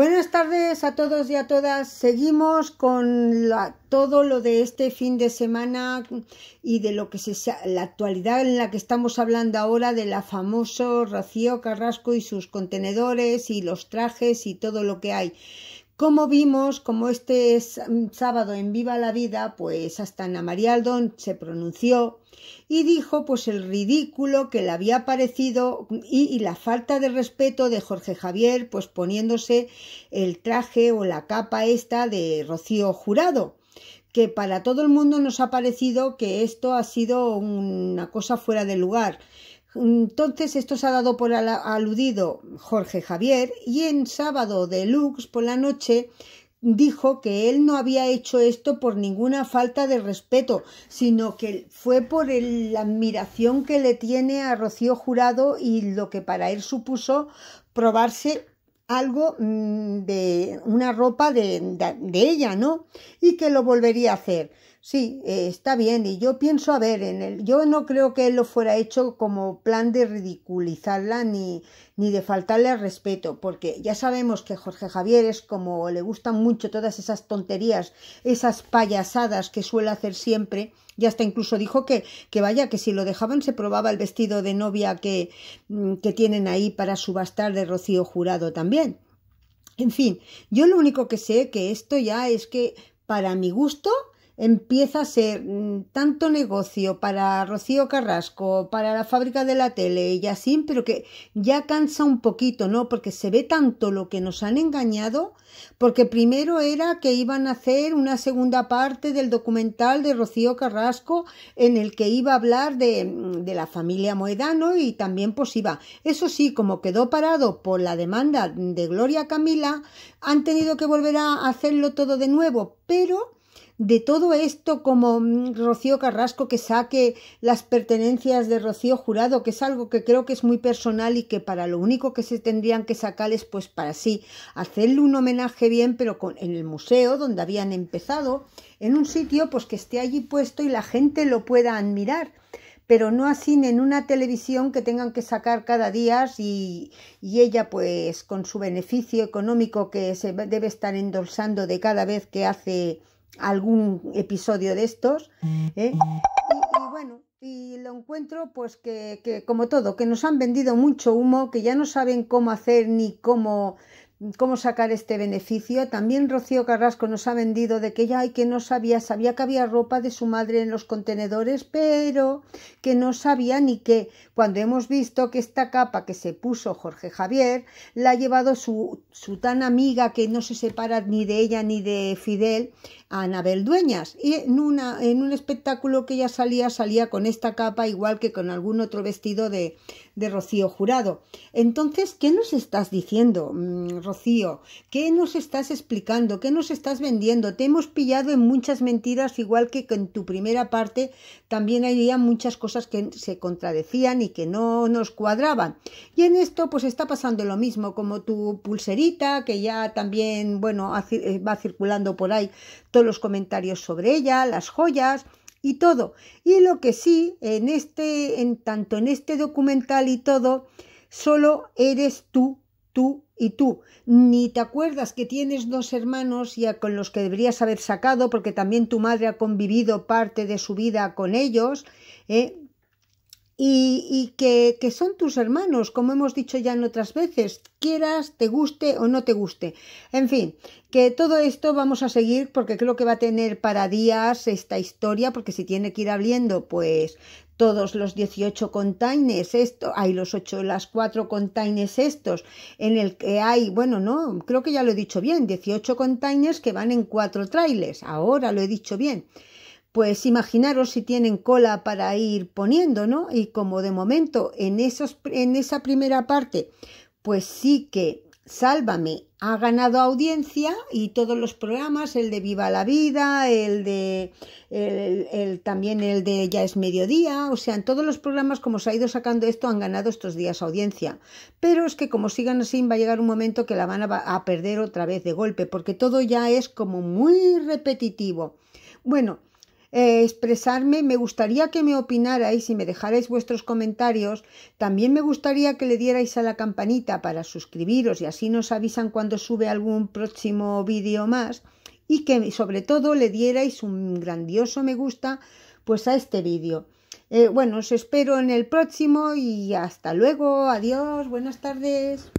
Buenas tardes a todos y a todas. Seguimos con todo lo de este fin de semana y de lo que se la actualidad en la que estamos hablando ahora de la famoso Rocío Carrasco y sus contenedores y los trajes y todo lo que hay. Como vimos, como este mm, sábado en Viva la Vida, pues hasta Ana María Aldón se pronunció y dijo pues el ridículo que le había parecido mm, y, y, la falta de respeto de Jorge Javier pues poniéndose el traje o la capa esta de Rocío Jurado que para todo el mundo nos ha parecido que esto ha sido una cosa fuera de lugar entonces, esto se ha dado por aludido Jorge Javier y en sábado de Lux por la noche dijo que él no había hecho esto por ninguna falta de respeto, sino que fue por el, la admiración que le tiene a Rocío Jurado y lo que para él supuso probarse algo mm, de una ropa de ella, ¿no? Y que lo volvería a hacer. Sí, eh, está bien. Y yo pienso, a ver, en él. yo no creo que él lo fuera hecho como plan de ridiculizarla ni, ni de faltarle al respeto, porque ya sabemos que Jorge Javier es como le gustan mucho todas esas tonterías, esas payasadas que suele hacer siempre. Y hasta incluso dijo que, que vaya, que si lo dejaban se probaba el vestido de novia que, mm, que tienen ahí para subastar de Rocío Jurado también. En fin, yo lo único que sé que esto ya es que, para mi gusto, empieza a ser mm, tanto negocio para Rocío Carrasco, para la fábrica de la tele y así, pero que ya cansa un poquito, ¿no? Porque se ve tanto lo que nos han engañado, porque primero era que iban a hacer una segunda parte del documental de Rocío Carrasco en el que iba a hablar de, mm, de la familia Moedano y también pues iba. Eso sí, como quedó parado por la demanda de Gloria Camila, han tenido que volver a hacerlo todo de nuevo, pero de todo esto como mm, Rocío Carrasco que saque las pertenencias de Rocío Jurado, que es algo que creo que es muy personal y que para lo único que se tendrían que sacar es pues para sí, hacerle un homenaje bien, pero con, en el museo donde habían empezado, en un sitio pues que esté allí puesto y la gente lo pueda admirar pero no así en una televisión que tengan que sacar cada día y, y, ella pues con su beneficio económico que se debe estar endorsando de cada vez que hace algún episodio de estos. ¿eh? Y, bueno, y lo encuentro pues que, que, como todo, que nos han vendido mucho humo, que ya no saben cómo hacer ni cómo cómo sacar este beneficio. También Rocío Carrasco nos ha vendido de que ella y que no sabía, sabía que había ropa de su madre en los contenedores, pero que no sabía ni que cuando hemos visto que esta capa que se puso Jorge Javier la ha llevado su, tan amiga que no se separa ni de ella ni de Fidel, Anabel Dueñas. Y en, una, en un espectáculo que ella salía, salía con esta capa igual que con algún otro vestido de, de Rocío Jurado. Entonces, ¿qué nos estás diciendo, mm, Rocío? ¿Qué nos estás explicando? ¿Qué nos estás vendiendo? Te hemos pillado en muchas mentiras, igual que en tu primera parte también había muchas cosas que se contradecían y que no nos cuadraban. Y en esto, pues está pasando lo mismo, como tu pulserita, que ya también, bueno, eh, va circulando por ahí todos los comentarios sobre ella, las joyas y todo. Y lo que sí, en este, en tanto en este documental y todo, solo eres tú, tú y tú. Ni te acuerdas que tienes dos hermanos ya con los que deberías haber sacado, porque también tu madre ha convivido parte de su vida con ellos, ¿eh? y, que, son tus hermanos, como hemos dicho ya en otras veces, quieras, te guste o no te guste. En fin, que todo esto vamos a seguir porque creo que va a tener para días esta historia, porque si tiene que ir abriendo, pues todos los 18 containers, esto, hay los 8, las 4 containers estos, en el que hay, bueno, no, creo que ya lo he dicho bien, 18 containers que van en 4 trailers, ahora lo he dicho bien pues imaginaros si tienen cola para ir poniendo, ¿no? Y como de momento en, esos, en esa primera parte, pues sí que Sálvame ha ganado audiencia y todos los programas, el de Viva la Vida, el de el, también el de Ya es mediodía, o sea, en todos los programas como se ha ido sacando esto han ganado estos días audiencia. Pero es que como sigan así va a llegar un momento que la van a perder otra vez de golpe, porque todo ya es como muy repetitivo. Bueno, eh, expresarme, me gustaría que me opinarais y me dejarais vuestros comentarios. También me gustaría que le dierais a la campanita para suscribiros y así nos avisan cuando sube algún próximo vídeo más. Y que sobre todo le dierais un grandioso me gusta pues a este vídeo. Eh, bueno, os espero en el próximo y hasta luego. Adiós, buenas tardes.